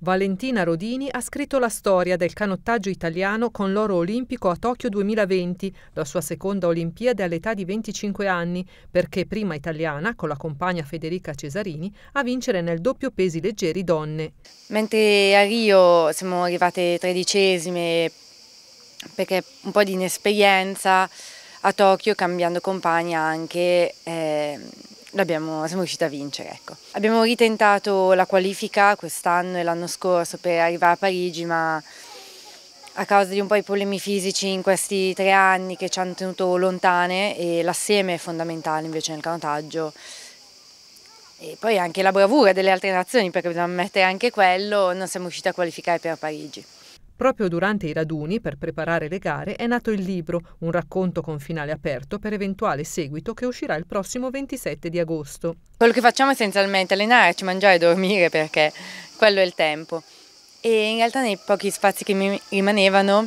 Valentina Rodini ha scritto la storia del canottaggio italiano con l'oro olimpico a Tokyo 2020, la sua seconda Olimpiade all'età di 25 anni, perché prima italiana, con la compagna Federica Cesarini, a vincere nel doppio pesi leggeri donne. Mentre a Rio siamo arrivate tredicesime perché un po' di inesperienza, a Tokyo cambiando compagna anche... Eh siamo riusciti a vincere. Ecco. Abbiamo ritentato la qualifica quest'anno e l'anno scorso per arrivare a Parigi, ma a causa di un po' i problemi fisici in questi tre anni che ci hanno tenuto lontane e l'assieme è fondamentale invece nel canotaggio e poi anche la bravura delle altre nazioni perché bisogna ammettere anche quello, non siamo riusciti a qualificare per Parigi. Proprio durante i raduni, per preparare le gare, è nato il libro, un racconto con finale aperto per eventuale seguito che uscirà il prossimo 27 di agosto. Quello che facciamo è essenzialmente allenarci, mangiare e dormire perché quello è il tempo. E in realtà nei pochi spazi che mi rimanevano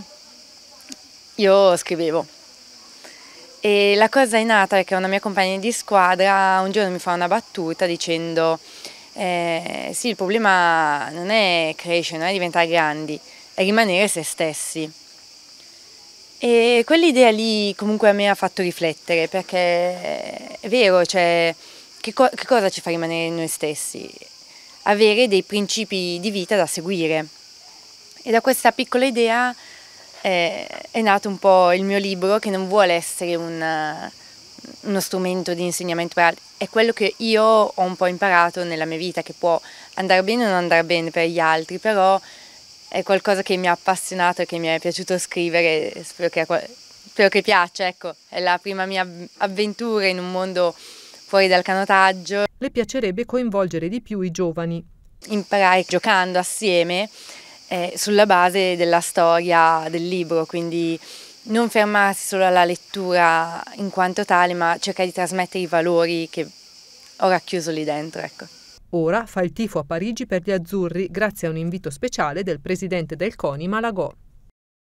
io scrivevo. E la cosa è nata perché una mia compagna di squadra un giorno mi fa una battuta dicendo eh, sì, il problema non è crescere, non è diventare grandi, è rimanere se stessi. E quell'idea lì comunque a me ha fatto riflettere perché è vero, cioè, che, co che cosa ci fa rimanere noi stessi? Avere dei principi di vita da seguire. E da questa piccola idea eh, è nato un po' il mio libro che non vuole essere un, uno strumento di insegnamento orale, è quello che io ho un po' imparato nella mia vita, che può andare bene o non andare bene per gli altri, però è qualcosa che mi ha appassionato e che mi è piaciuto scrivere spero che, spero che piaccia, ecco, è la prima mia avventura in un mondo fuori dal canotaggio. Le piacerebbe coinvolgere di più i giovani. Imparare giocando assieme eh, sulla base della storia del libro, quindi non fermarsi solo alla lettura in quanto tale, ma cercare di trasmettere i valori che ho racchiuso lì dentro. Ecco. Ora fa il tifo a Parigi per gli azzurri grazie a un invito speciale del presidente del CONI Malagò.